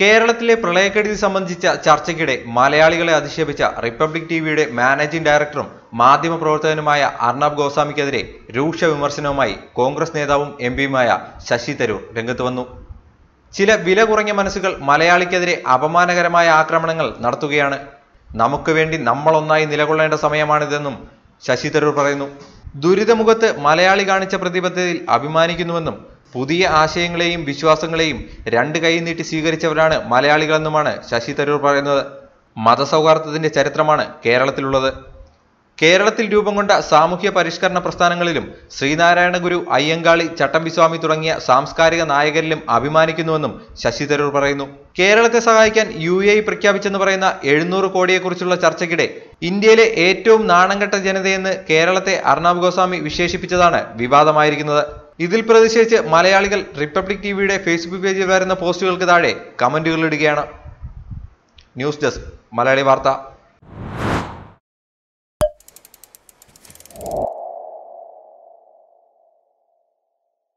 കേരളത്തിലെ പ്രളയക്കെടുതി സംബന്ധിച്ച ചർച്ചയ്ക്കിടെ മലയാളികളെ അധിക്ഷേപിച്ച റിപ്പബ്ലിക് ടിവിയുടെ മാനേജിംഗ് ഡയറക്ടറും മാധ്യമപ്രവർത്തകനുമായ അർണബ് ഗോസ്വാമിക്കെതിരെ രൂക്ഷ വിമർശനവുമായി കോൺഗ്രസ് നേതാവും എം പിയുമായ ശശി തരൂർ രംഗത്ത് വന്നു ചില വില കുറഞ്ഞ മനസ്സുകൾ മലയാളിക്കെതിരെ അപമാനകരമായ ആക്രമണങ്ങൾ നടത്തുകയാണ് നമുക്ക് വേണ്ടി നമ്മളൊന്നായി നിലകൊള്ളേണ്ട സമയമാണിതെന്നും ശശി തരൂർ പറയുന്നു ദുരിതമുഖത്ത് മലയാളി കാണിച്ച പ്രതിബദ്ധതയിൽ അഭിമാനിക്കുന്നുവെന്നും പുതിയ ആശയങ്ങളെയും വിശ്വാസങ്ങളെയും രണ്ട് കൈ നീട്ടി സ്വീകരിച്ചവരാണ് മലയാളികളെന്നുമാണ് ശശി തരൂർ പറയുന്നത് മതസൗഹാർദ്ദത്തിന്റെ ചരിത്രമാണ് കേരളത്തിലുള്ളത് കേരളത്തിൽ രൂപം കൊണ്ട സാമൂഹ്യ പരിഷ്കരണ പ്രസ്ഥാനങ്ങളിലും ശ്രീനാരായണ ഗുരു അയ്യങ്കാളി ചട്ടമ്പിസ്വാമി തുടങ്ങിയ സാംസ്കാരിക നായകരിലും അഭിമാനിക്കുന്നുവെന്നും ശശി തരൂർ പറയുന്നു കേരളത്തെ സഹായിക്കാൻ യു എ പ്രഖ്യാപിച്ചെന്ന് പറയുന്ന എഴുന്നൂറ് കോടിയെക്കുറിച്ചുള്ള ചർച്ചയ്ക്കിടെ ഇന്ത്യയിലെ ഏറ്റവും നാണംകെട്ട ജനതയെന്ന് കേരളത്തെ അർണാബ് ഗോസ്വാമി വിശേഷിപ്പിച്ചതാണ് വിവാദമായിരിക്കുന്നത് ഇതിൽ പ്രതിഷേധിച്ച് മലയാളികൾ റിപ്പബ്ലിക് ടിവിയുടെ ഫേസ്ബുക്ക് പേജിൽ വരുന്ന പോസ്റ്റുകൾക്ക് താഴെ കമന്റുകൾ ഇടുകയാണ് ന്യൂസ് ഡെസ്ക് മലയാളി വാർത്ത